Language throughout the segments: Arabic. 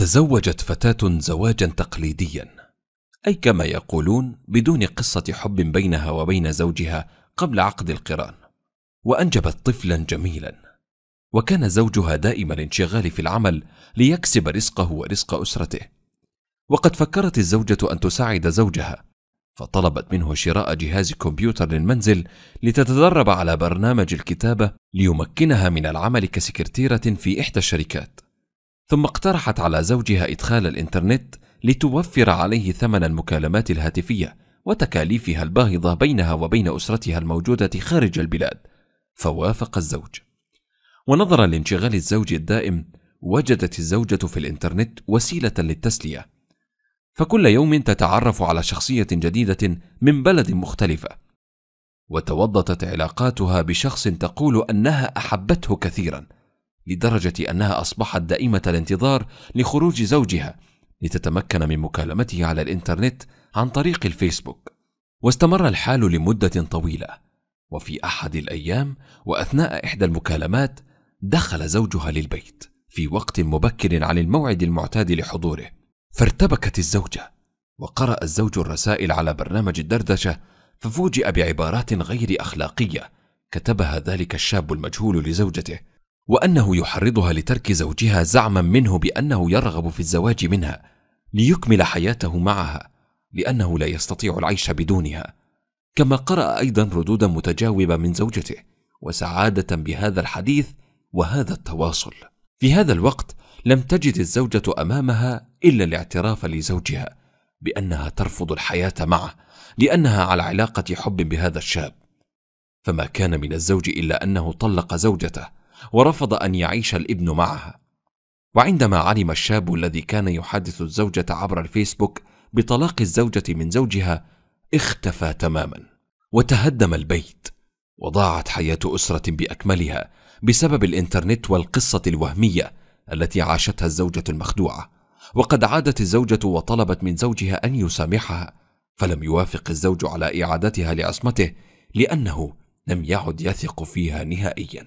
تزوجت فتاة زواجا تقليديا أي كما يقولون بدون قصة حب بينها وبين زوجها قبل عقد القران وأنجبت طفلا جميلا وكان زوجها دائم الانشغال في العمل ليكسب رزقه ورزق أسرته وقد فكرت الزوجة أن تساعد زوجها فطلبت منه شراء جهاز كمبيوتر للمنزل لتتدرب على برنامج الكتابة ليمكنها من العمل كسكرتيرة في إحدى الشركات ثم اقترحت على زوجها إدخال الإنترنت لتوفر عليه ثمن المكالمات الهاتفية وتكاليفها الباهظة بينها وبين أسرتها الموجودة خارج البلاد، فوافق الزوج. ونظرا لانشغال الزوج الدائم، وجدت الزوجة في الإنترنت وسيلة للتسلية. فكل يوم تتعرف على شخصية جديدة من بلد مختلفة. وتوضتت علاقاتها بشخص تقول أنها أحبته كثيرا، لدرجة أنها أصبحت دائمة الانتظار لخروج زوجها لتتمكن من مكالمته على الإنترنت عن طريق الفيسبوك واستمر الحال لمدة طويلة وفي أحد الأيام وأثناء إحدى المكالمات دخل زوجها للبيت في وقت مبكر عن الموعد المعتاد لحضوره فارتبكت الزوجة وقرأ الزوج الرسائل على برنامج الدردشة ففوجئ بعبارات غير أخلاقية كتبها ذلك الشاب المجهول لزوجته وانه يحرضها لترك زوجها زعما منه بانه يرغب في الزواج منها ليكمل حياته معها لانه لا يستطيع العيش بدونها كما قرا ايضا ردودا متجاوبه من زوجته وسعاده بهذا الحديث وهذا التواصل في هذا الوقت لم تجد الزوجه امامها الا الاعتراف لزوجها بانها ترفض الحياه معه لانها على علاقه حب بهذا الشاب فما كان من الزوج الا انه طلق زوجته ورفض ان يعيش الابن معها وعندما علم الشاب الذي كان يحدث الزوجه عبر الفيسبوك بطلاق الزوجه من زوجها اختفى تماما وتهدم البيت وضاعت حياه اسره باكملها بسبب الانترنت والقصه الوهميه التي عاشتها الزوجه المخدوعه وقد عادت الزوجه وطلبت من زوجها ان يسامحها فلم يوافق الزوج على اعادتها لعصمته لانه لم يعد يثق فيها نهائيا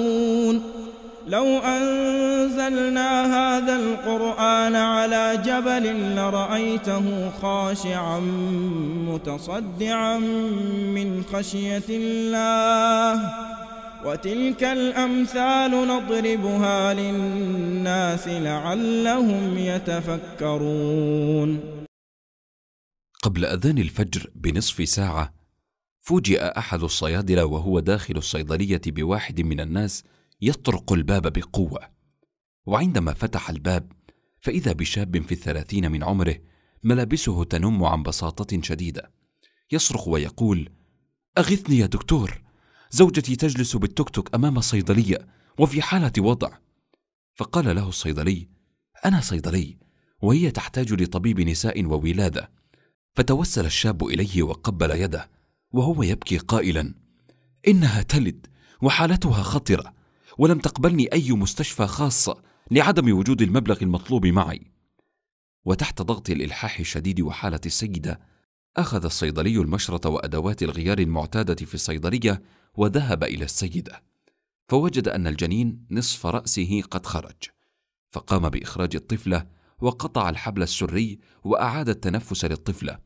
لو أنزلنا هذا القرآن على جبل لرأيته خاشعا متصدعا من خشية الله وتلك الأمثال نضربها للناس لعلهم يتفكرون قبل أذان الفجر بنصف ساعة فوجئ أحد الصيادلة وهو داخل الصيدلية بواحد من الناس يطرق الباب بقوه وعندما فتح الباب فاذا بشاب في الثلاثين من عمره ملابسه تنم عن بساطه شديده يصرخ ويقول اغثني يا دكتور زوجتي تجلس بالتكتك امام الصيدليه وفي حاله وضع فقال له الصيدلي انا صيدلي وهي تحتاج لطبيب نساء وولاده فتوسل الشاب اليه وقبل يده وهو يبكي قائلا انها تلد وحالتها خطره ولم تقبلني أي مستشفى خاصة لعدم وجود المبلغ المطلوب معي وتحت ضغط الإلحاح الشديد وحالة السيدة أخذ الصيدلي المشرط وأدوات الغيار المعتادة في الصيدلية وذهب إلى السيدة فوجد أن الجنين نصف رأسه قد خرج فقام بإخراج الطفلة وقطع الحبل السري وأعاد التنفس للطفلة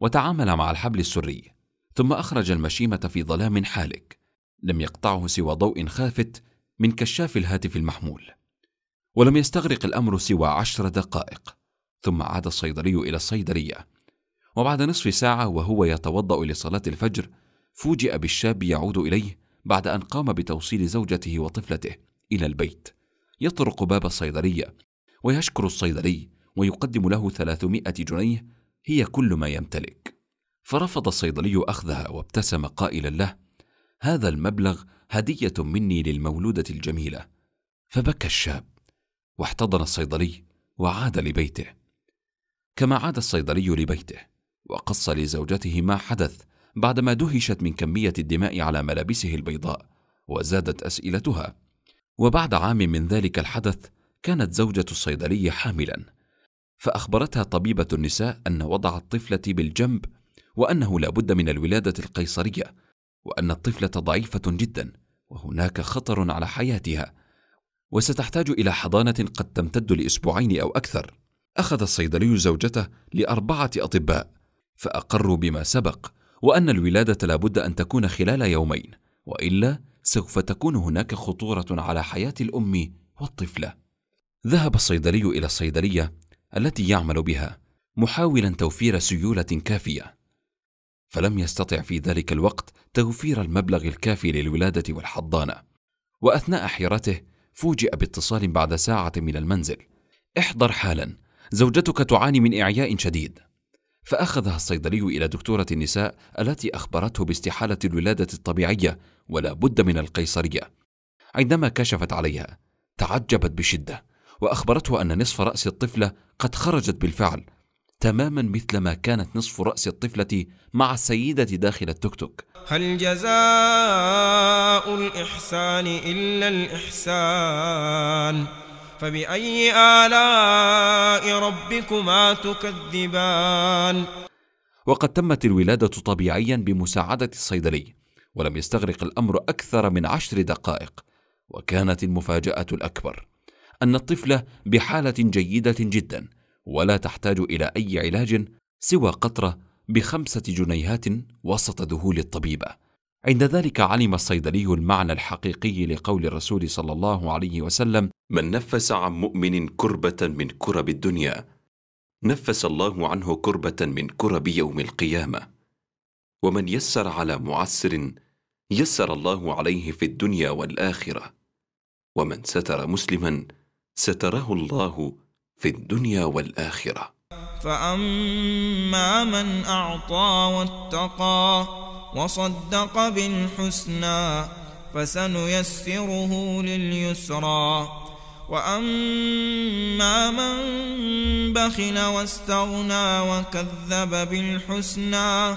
وتعامل مع الحبل السري ثم أخرج المشيمة في ظلام حالك لم يقطعه سوى ضوء خافت من كشاف الهاتف المحمول ولم يستغرق الأمر سوى عشر دقائق ثم عاد الصيدلي إلى الصيدلية وبعد نصف ساعة وهو يتوضأ لصلاة الفجر فوجئ بالشاب يعود إليه بعد أن قام بتوصيل زوجته وطفلته إلى البيت يطرق باب الصيدلية ويشكر الصيدلي ويقدم له 300 جنيه هي كل ما يمتلك فرفض الصيدلي أخذها وابتسم قائلا له هذا المبلغ هدية مني للمولودة الجميلة فبكى الشاب واحتضن الصيدلي وعاد لبيته كما عاد الصيدلي لبيته وقص لزوجته ما حدث بعدما دهشت من كمية الدماء على ملابسه البيضاء وزادت أسئلتها وبعد عام من ذلك الحدث كانت زوجة الصيدلي حاملا فأخبرتها طبيبة النساء أن وضع الطفلة بالجنب وأنه لا بد من الولادة القيصرية وان الطفله ضعيفه جدا وهناك خطر على حياتها وستحتاج الى حضانه قد تمتد لاسبوعين او اكثر اخذ الصيدلي زوجته لاربعه اطباء فاقروا بما سبق وان الولاده لابد ان تكون خلال يومين والا سوف تكون هناك خطوره على حياه الام والطفله ذهب الصيدلي الى الصيدليه التي يعمل بها محاولا توفير سيوله كافيه فلم يستطع في ذلك الوقت توفير المبلغ الكافي للولاده والحضانه واثناء حيرته فوجئ باتصال بعد ساعه من المنزل احضر حالا زوجتك تعاني من اعياء شديد فاخذها الصيدلي الى دكتوره النساء التي اخبرته باستحاله الولاده الطبيعيه ولا بد من القيصريه عندما كشفت عليها تعجبت بشده واخبرته ان نصف راس الطفله قد خرجت بالفعل تماما مثل ما كانت نصف رأس الطفلة مع السيدة داخل التوك توك هل جزاء الإحسان إلا الإحسان فبأي آلاء ربكما تكذبان وقد تمت الولادة طبيعيا بمساعدة الصيدلي ولم يستغرق الأمر أكثر من عشر دقائق وكانت المفاجأة الأكبر أن الطفلة بحالة جيدة جدا ولا تحتاج الى اي علاج سوى قطره بخمسه جنيهات وسط ذهول الطبيبه عند ذلك علم الصيدلي المعنى الحقيقي لقول الرسول صلى الله عليه وسلم من نفس عن مؤمن كربه من كرب الدنيا نفس الله عنه كربه من كرب يوم القيامه ومن يسر على معسر يسر الله عليه في الدنيا والاخره ومن ستر مسلما ستره الله في الدنيا والآخرة فأما من أعطى واتقى وصدق بالحسنى فسنيسره لليسرى وأما من بخل واستغنى وكذب بالحسنى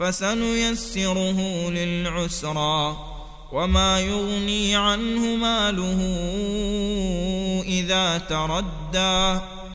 فسنيسره للعسرى وما يغني عنه ماله إذا تردى